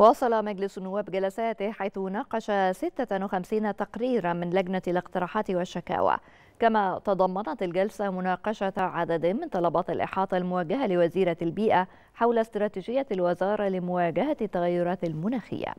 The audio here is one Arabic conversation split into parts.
واصل مجلس النواب جلساته حيث ناقش 56 تقريرا من لجنة الاقتراحات والشكاوى كما تضمنت الجلسة مناقشة عدد من طلبات الإحاطة الموجهة لوزيرة البيئة حول استراتيجية الوزارة لمواجهة التغيرات المناخية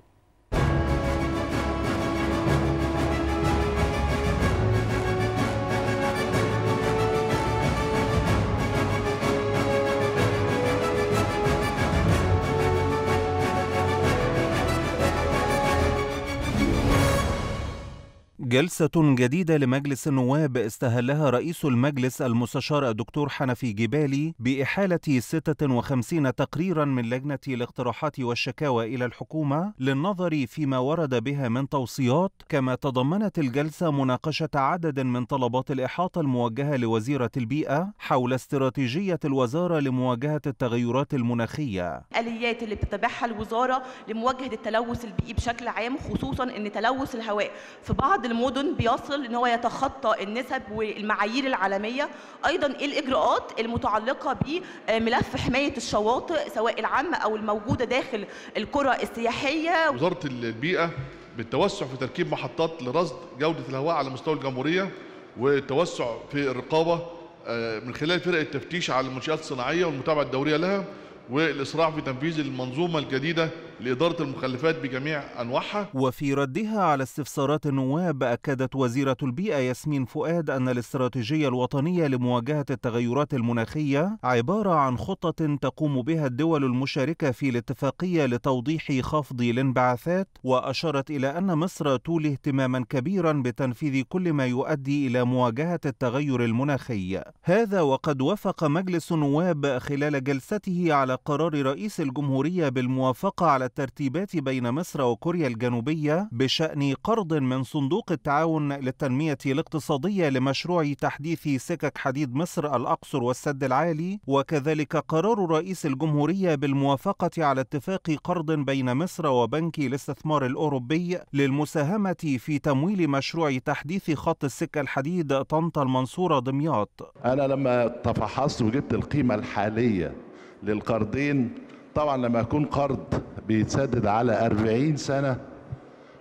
جلسة جديدة لمجلس النواب استهلها رئيس المجلس المستشار الدكتور حنفي جبالي بإحالة 56 تقريرا من لجنة الاقتراحات والشكاوى إلى الحكومة للنظر فيما ورد بها من توصيات كما تضمنت الجلسة مناقشة عدد من طلبات الإحاطة الموجهة لوزيرة البيئة حول استراتيجية الوزارة لمواجهة التغيرات المناخية الآليات اللي بتتبعها الوزارة لمواجهة التلوث البيئي بشكل عام خصوصا أن تلوث الهواء في بعض الم... المدن بيصل ان هو يتخطى النسب والمعايير العالميه ايضا إيه الاجراءات المتعلقه بملف حمايه الشواطئ سواء العامه او الموجوده داخل القرى السياحيه وزاره البيئه بالتوسع في تركيب محطات لرصد جوده الهواء على مستوى الجمهوريه والتوسع في الرقابه آه، من خلال فرق التفتيش على المنشات الصناعيه والمتابعه الدوريه لها والاسراع في تنفيذ المنظومه الجديده لإدارة المخلفات بجميع أنواعها وفي ردها على استفسارات النواب أكدت وزيرة البيئة ياسمين فؤاد أن الاستراتيجية الوطنية لمواجهة التغيرات المناخية عبارة عن خطة تقوم بها الدول المشاركة في الاتفاقية لتوضيح خفض الانبعاثات وأشارت إلى أن مصر تولي اهتماما كبيرا بتنفيذ كل ما يؤدي إلى مواجهة التغير المناخي هذا وقد وافق مجلس النواب خلال جلسته على قرار رئيس الجمهورية بالموافقة على الترتيبات بين مصر وكوريا الجنوبية بشأن قرض من صندوق التعاون للتنمية الاقتصادية لمشروع تحديث سكك حديد مصر الأقصر والسد العالي وكذلك قرار رئيس الجمهورية بالموافقة على اتفاق قرض بين مصر وبنك الاستثمار الأوروبي للمساهمة في تمويل مشروع تحديث خط السكة الحديد طنطا المنصورة دمياط أنا لما تفحصت وجدت القيمة الحالية للقرضين طبعا لما يكون قرض بيتسدد على 40 سنة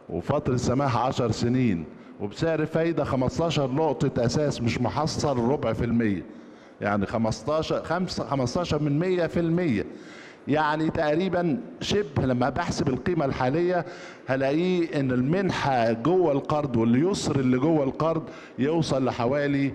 وفترة سماح 10 سنين وبسعر فايدة 15 نقطة أساس مش محصل ربع في المية يعني 15 5 15 من 100 في المية يعني تقريبا شبه لما بحسب القيمة الحالية هلاقيه ان المنحة جوه القرض واليسر اللي جوه القرض يوصل لحوالي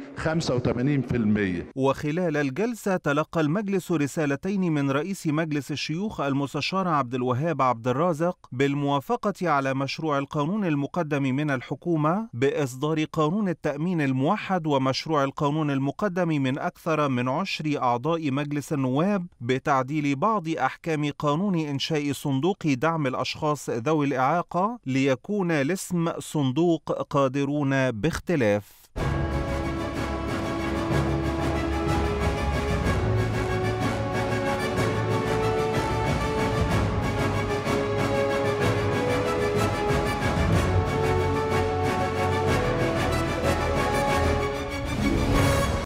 85% وخلال الجلسة تلقى المجلس رسالتين من رئيس مجلس الشيوخ المستشار عبد الوهاب عبد الرازق بالموافقة على مشروع القانون المقدم من الحكومة بإصدار قانون التأمين الموحد ومشروع القانون المقدم من أكثر من عشر أعضاء مجلس النواب بتعديل بعض أحكام قانون إنشاء صندوق دعم الأشخاص ذوي الإعاقة ليكون الاسم صندوق قادرون باختلاف